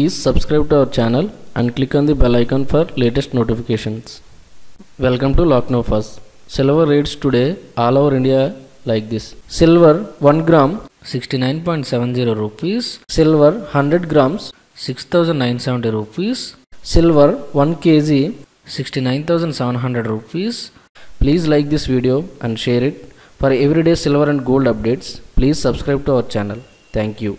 Please subscribe to our channel and click on the bell icon for latest notifications. Welcome to LockNoFast. Silver rates today all over India like this. Silver 1 gram 69.70 rupees. Silver 100 grams 6970 rupees. Silver 1 kg 69,700 rupees. Please like this video and share it. For everyday silver and gold updates, please subscribe to our channel. Thank you.